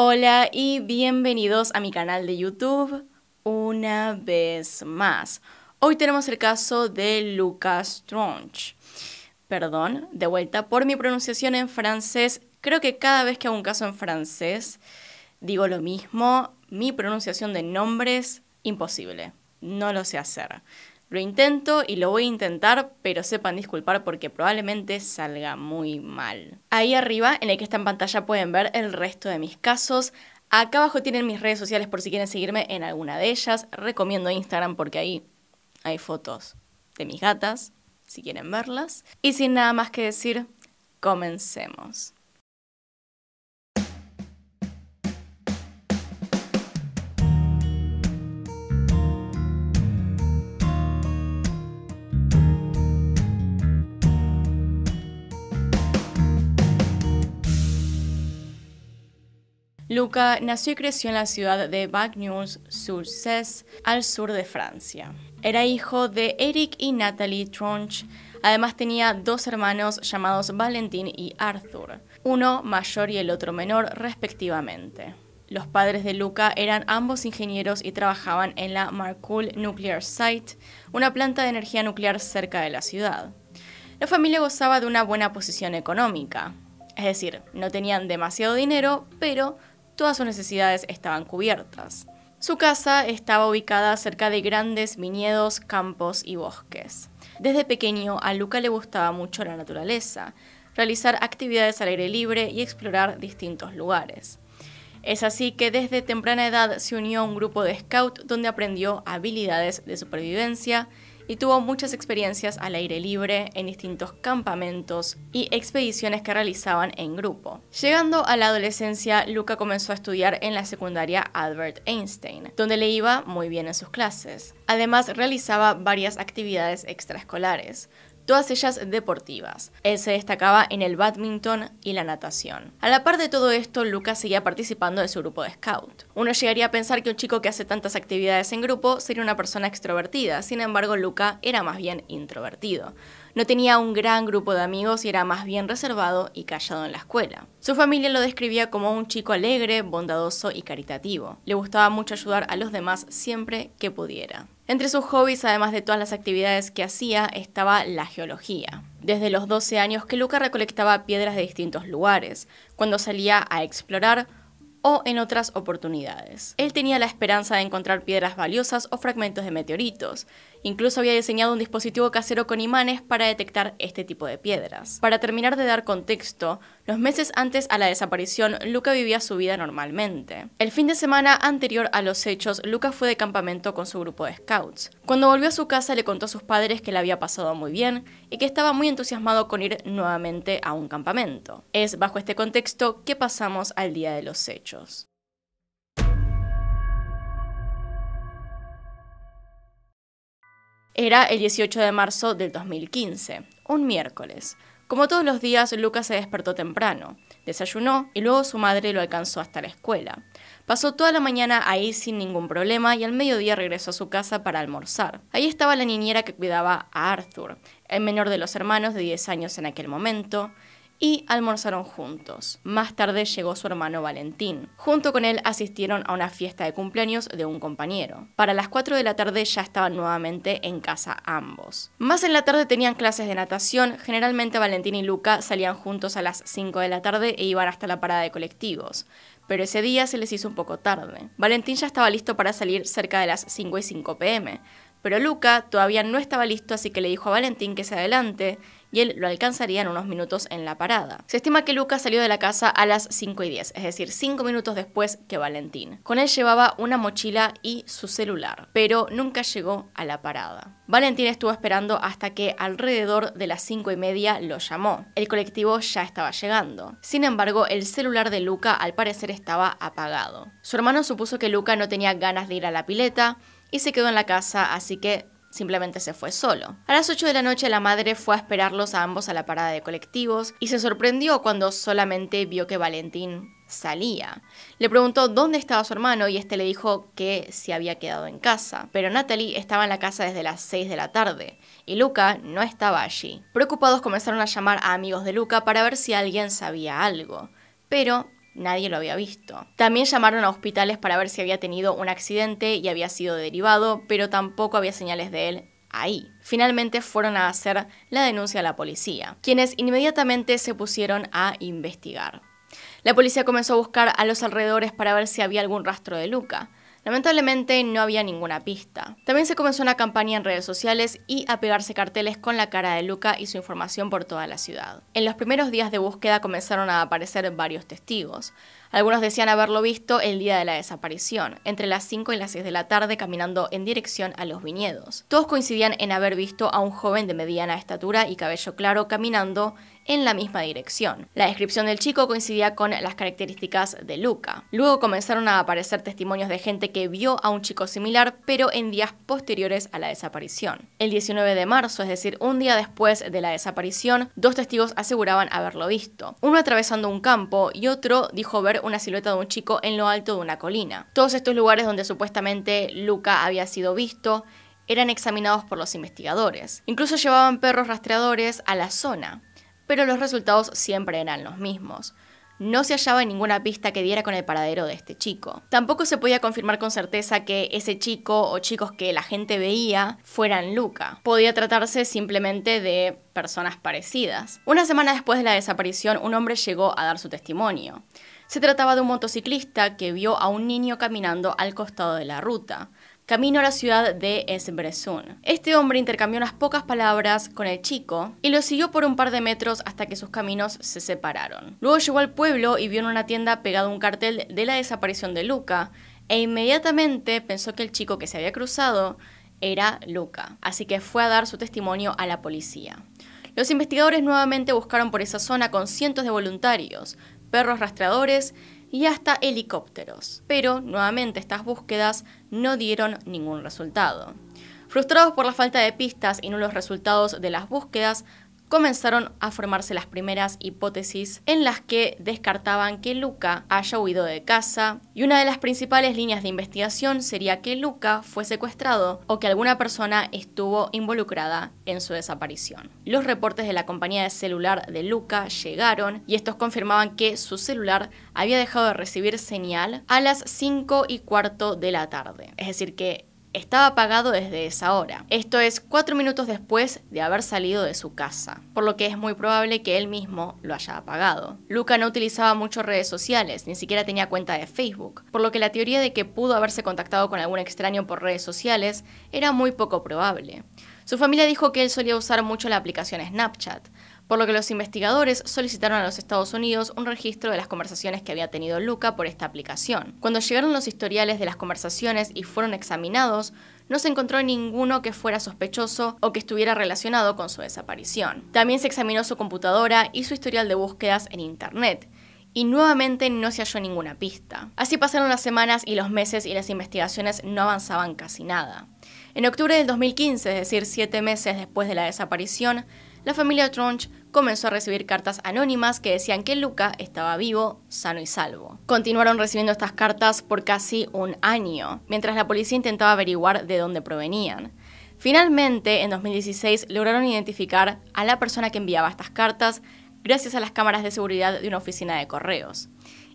Hola y bienvenidos a mi canal de YouTube una vez más. Hoy tenemos el caso de Lucas Tronch. Perdón, de vuelta por mi pronunciación en francés. Creo que cada vez que hago un caso en francés digo lo mismo. Mi pronunciación de nombres, imposible. No lo sé hacer. Lo intento y lo voy a intentar, pero sepan disculpar porque probablemente salga muy mal. Ahí arriba, en el que está en pantalla, pueden ver el resto de mis casos. Acá abajo tienen mis redes sociales por si quieren seguirme en alguna de ellas. Recomiendo Instagram porque ahí hay fotos de mis gatas, si quieren verlas. Y sin nada más que decir, comencemos. Luca nació y creció en la ciudad de Bagnols-sur-Cesse, al sur de Francia. Era hijo de Eric y Nathalie Tronch. Además tenía dos hermanos llamados Valentín y Arthur, uno mayor y el otro menor respectivamente. Los padres de Luca eran ambos ingenieros y trabajaban en la Marcoule Nuclear Site, una planta de energía nuclear cerca de la ciudad. La familia gozaba de una buena posición económica, es decir, no tenían demasiado dinero, pero todas sus necesidades estaban cubiertas. Su casa estaba ubicada cerca de grandes viñedos, campos y bosques. Desde pequeño a Luca le gustaba mucho la naturaleza, realizar actividades al aire libre y explorar distintos lugares. Es así que desde temprana edad se unió a un grupo de scout donde aprendió habilidades de supervivencia y tuvo muchas experiencias al aire libre en distintos campamentos y expediciones que realizaban en grupo. Llegando a la adolescencia, Luca comenzó a estudiar en la secundaria Albert Einstein, donde le iba muy bien en sus clases. Además, realizaba varias actividades extraescolares, todas ellas deportivas. Él se destacaba en el badminton y la natación. A la par de todo esto, Lucas seguía participando de su grupo de scout. Uno llegaría a pensar que un chico que hace tantas actividades en grupo sería una persona extrovertida, sin embargo Luca era más bien introvertido. No tenía un gran grupo de amigos y era más bien reservado y callado en la escuela. Su familia lo describía como un chico alegre, bondadoso y caritativo. Le gustaba mucho ayudar a los demás siempre que pudiera. Entre sus hobbies, además de todas las actividades que hacía, estaba la geología. Desde los 12 años que Luca recolectaba piedras de distintos lugares, cuando salía a explorar o en otras oportunidades. Él tenía la esperanza de encontrar piedras valiosas o fragmentos de meteoritos, Incluso había diseñado un dispositivo casero con imanes para detectar este tipo de piedras. Para terminar de dar contexto, los meses antes a la desaparición, Luca vivía su vida normalmente. El fin de semana anterior a los hechos, Luca fue de campamento con su grupo de scouts. Cuando volvió a su casa le contó a sus padres que le había pasado muy bien y que estaba muy entusiasmado con ir nuevamente a un campamento. Es bajo este contexto que pasamos al día de los hechos. Era el 18 de marzo del 2015, un miércoles. Como todos los días, Lucas se despertó temprano, desayunó y luego su madre lo alcanzó hasta la escuela. Pasó toda la mañana ahí sin ningún problema y al mediodía regresó a su casa para almorzar. Ahí estaba la niñera que cuidaba a Arthur, el menor de los hermanos de 10 años en aquel momento, y almorzaron juntos. Más tarde llegó su hermano Valentín. Junto con él asistieron a una fiesta de cumpleaños de un compañero. Para las 4 de la tarde ya estaban nuevamente en casa ambos. Más en la tarde tenían clases de natación, generalmente Valentín y Luca salían juntos a las 5 de la tarde e iban hasta la parada de colectivos pero ese día se les hizo un poco tarde. Valentín ya estaba listo para salir cerca de las 5 y 5 pm, pero Luca todavía no estaba listo, así que le dijo a Valentín que se adelante y él lo alcanzaría en unos minutos en la parada. Se estima que Luca salió de la casa a las 5 y 10, es decir, 5 minutos después que Valentín. Con él llevaba una mochila y su celular, pero nunca llegó a la parada. Valentín estuvo esperando hasta que alrededor de las 5 y media lo llamó. El colectivo ya estaba llegando. Sin embargo, el celular de Luca al parecer estaba apagado. Su hermano supuso que Luca no tenía ganas de ir a la pileta, y se quedó en la casa, así que simplemente se fue solo. A las 8 de la noche la madre fue a esperarlos a ambos a la parada de colectivos y se sorprendió cuando solamente vio que Valentín salía. Le preguntó dónde estaba su hermano y este le dijo que se había quedado en casa, pero Natalie estaba en la casa desde las 6 de la tarde y Luca no estaba allí. Preocupados comenzaron a llamar a amigos de Luca para ver si alguien sabía algo, pero Nadie lo había visto. También llamaron a hospitales para ver si había tenido un accidente y había sido derivado, pero tampoco había señales de él ahí. Finalmente fueron a hacer la denuncia a la policía, quienes inmediatamente se pusieron a investigar. La policía comenzó a buscar a los alrededores para ver si había algún rastro de Luca. Lamentablemente no había ninguna pista. También se comenzó una campaña en redes sociales y a pegarse carteles con la cara de Luca y su información por toda la ciudad. En los primeros días de búsqueda comenzaron a aparecer varios testigos. Algunos decían haberlo visto el día de la desaparición, entre las 5 y las 6 de la tarde caminando en dirección a los viñedos. Todos coincidían en haber visto a un joven de mediana estatura y cabello claro caminando en la misma dirección. La descripción del chico coincidía con las características de Luca. Luego comenzaron a aparecer testimonios de gente que vio a un chico similar, pero en días posteriores a la desaparición. El 19 de marzo, es decir, un día después de la desaparición, dos testigos aseguraban haberlo visto. Uno atravesando un campo y otro dijo ver una silueta de un chico en lo alto de una colina. Todos estos lugares donde supuestamente Luca había sido visto eran examinados por los investigadores. Incluso llevaban perros rastreadores a la zona pero los resultados siempre eran los mismos. No se hallaba ninguna pista que diera con el paradero de este chico. Tampoco se podía confirmar con certeza que ese chico o chicos que la gente veía fueran Luca. Podía tratarse simplemente de personas parecidas. Una semana después de la desaparición, un hombre llegó a dar su testimonio. Se trataba de un motociclista que vio a un niño caminando al costado de la ruta camino a la ciudad de Esbrezún. Este hombre intercambió unas pocas palabras con el chico y lo siguió por un par de metros hasta que sus caminos se separaron. Luego llegó al pueblo y vio en una tienda pegado un cartel de la desaparición de Luca e inmediatamente pensó que el chico que se había cruzado era Luca, así que fue a dar su testimonio a la policía. Los investigadores nuevamente buscaron por esa zona con cientos de voluntarios, perros rastreadores y hasta helicópteros, pero nuevamente estas búsquedas no dieron ningún resultado. Frustrados por la falta de pistas y no los resultados de las búsquedas, comenzaron a formarse las primeras hipótesis en las que descartaban que Luca haya huido de casa, y una de las principales líneas de investigación sería que Luca fue secuestrado o que alguna persona estuvo involucrada en su desaparición. Los reportes de la compañía de celular de Luca llegaron y estos confirmaban que su celular había dejado de recibir señal a las 5 y cuarto de la tarde, es decir que estaba apagado desde esa hora, esto es cuatro minutos después de haber salido de su casa, por lo que es muy probable que él mismo lo haya apagado. Luca no utilizaba mucho redes sociales, ni siquiera tenía cuenta de Facebook, por lo que la teoría de que pudo haberse contactado con algún extraño por redes sociales era muy poco probable. Su familia dijo que él solía usar mucho la aplicación Snapchat, por lo que los investigadores solicitaron a los Estados Unidos un registro de las conversaciones que había tenido Luca por esta aplicación. Cuando llegaron los historiales de las conversaciones y fueron examinados, no se encontró ninguno que fuera sospechoso o que estuviera relacionado con su desaparición. También se examinó su computadora y su historial de búsquedas en Internet, y nuevamente no se halló ninguna pista. Así pasaron las semanas y los meses y las investigaciones no avanzaban casi nada. En octubre del 2015, es decir, siete meses después de la desaparición, la familia Trunch comenzó a recibir cartas anónimas que decían que Luca estaba vivo, sano y salvo. Continuaron recibiendo estas cartas por casi un año, mientras la policía intentaba averiguar de dónde provenían. Finalmente, en 2016, lograron identificar a la persona que enviaba estas cartas gracias a las cámaras de seguridad de una oficina de correos.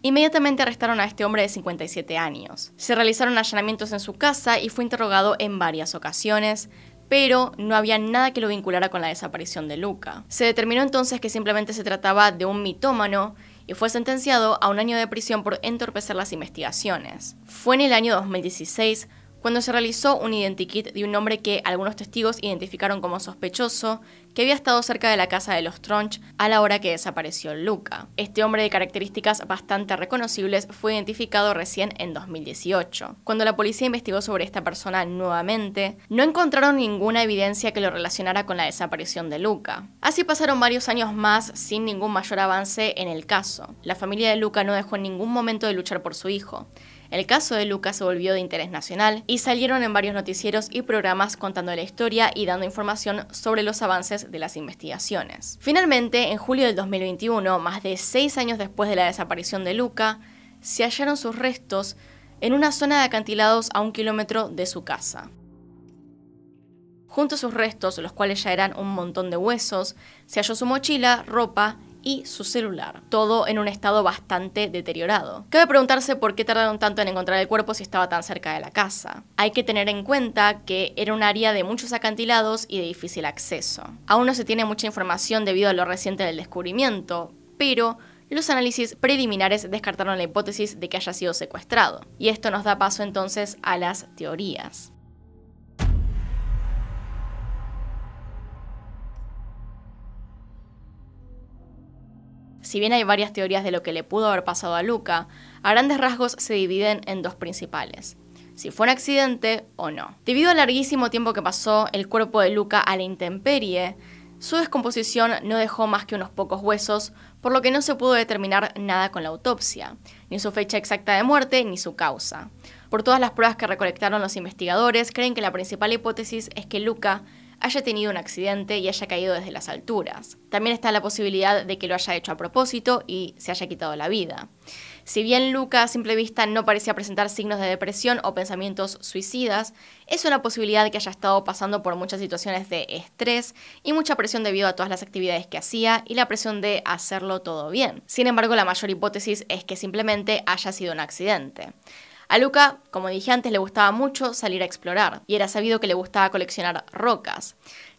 Inmediatamente arrestaron a este hombre de 57 años. Se realizaron allanamientos en su casa y fue interrogado en varias ocasiones, pero no había nada que lo vinculara con la desaparición de Luca. Se determinó entonces que simplemente se trataba de un mitómano y fue sentenciado a un año de prisión por entorpecer las investigaciones. Fue en el año 2016 cuando se realizó un identikit de un hombre que algunos testigos identificaron como sospechoso, que había estado cerca de la casa de los Tronch a la hora que desapareció Luca. Este hombre de características bastante reconocibles fue identificado recién en 2018. Cuando la policía investigó sobre esta persona nuevamente, no encontraron ninguna evidencia que lo relacionara con la desaparición de Luca. Así pasaron varios años más sin ningún mayor avance en el caso. La familia de Luca no dejó en ningún momento de luchar por su hijo el caso de Luca se volvió de interés nacional y salieron en varios noticieros y programas contando la historia y dando información sobre los avances de las investigaciones. Finalmente, en julio del 2021, más de seis años después de la desaparición de Luca, se hallaron sus restos en una zona de acantilados a un kilómetro de su casa. Junto a sus restos, los cuales ya eran un montón de huesos, se halló su mochila, ropa y su celular, todo en un estado bastante deteriorado. Cabe preguntarse por qué tardaron tanto en encontrar el cuerpo si estaba tan cerca de la casa. Hay que tener en cuenta que era un área de muchos acantilados y de difícil acceso. Aún no se tiene mucha información debido a lo reciente del descubrimiento, pero los análisis preliminares descartaron la hipótesis de que haya sido secuestrado. Y esto nos da paso entonces a las teorías. Si bien hay varias teorías de lo que le pudo haber pasado a Luca, a grandes rasgos se dividen en dos principales. Si fue un accidente o no. Debido al larguísimo tiempo que pasó el cuerpo de Luca a la intemperie, su descomposición no dejó más que unos pocos huesos, por lo que no se pudo determinar nada con la autopsia, ni su fecha exacta de muerte ni su causa. Por todas las pruebas que recolectaron los investigadores, creen que la principal hipótesis es que Luca haya tenido un accidente y haya caído desde las alturas. También está la posibilidad de que lo haya hecho a propósito y se haya quitado la vida. Si bien Luca a simple vista no parecía presentar signos de depresión o pensamientos suicidas, es una posibilidad que haya estado pasando por muchas situaciones de estrés y mucha presión debido a todas las actividades que hacía y la presión de hacerlo todo bien. Sin embargo, la mayor hipótesis es que simplemente haya sido un accidente. A Luca, como dije antes, le gustaba mucho salir a explorar y era sabido que le gustaba coleccionar rocas.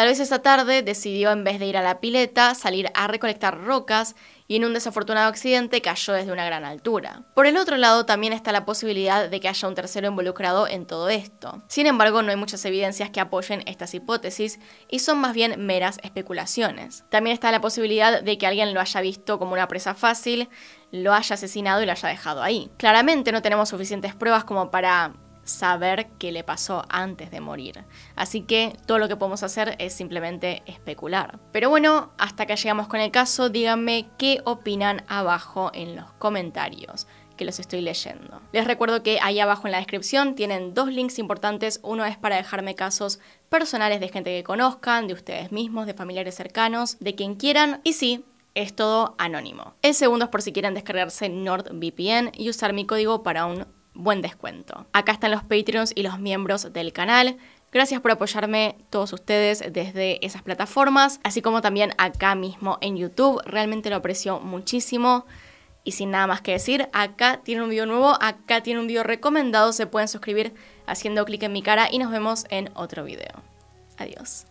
Tal vez esa tarde decidió, en vez de ir a la pileta, salir a recolectar rocas y en un desafortunado accidente cayó desde una gran altura. Por el otro lado, también está la posibilidad de que haya un tercero involucrado en todo esto. Sin embargo, no hay muchas evidencias que apoyen estas hipótesis y son más bien meras especulaciones. También está la posibilidad de que alguien lo haya visto como una presa fácil, lo haya asesinado y lo haya dejado ahí. Claramente no tenemos suficientes pruebas como para saber qué le pasó antes de morir. Así que todo lo que podemos hacer es simplemente especular. Pero bueno, hasta que llegamos con el caso. Díganme qué opinan abajo en los comentarios que los estoy leyendo. Les recuerdo que ahí abajo en la descripción tienen dos links importantes. Uno es para dejarme casos personales de gente que conozcan, de ustedes mismos, de familiares cercanos, de quien quieran. Y sí, es todo anónimo. El segundo es por si quieren descargarse NordVPN y usar mi código para un buen descuento. Acá están los Patreons y los miembros del canal. Gracias por apoyarme todos ustedes desde esas plataformas, así como también acá mismo en YouTube. Realmente lo aprecio muchísimo. Y sin nada más que decir, acá tiene un video nuevo, acá tiene un video recomendado, se pueden suscribir haciendo clic en mi cara y nos vemos en otro video. Adiós.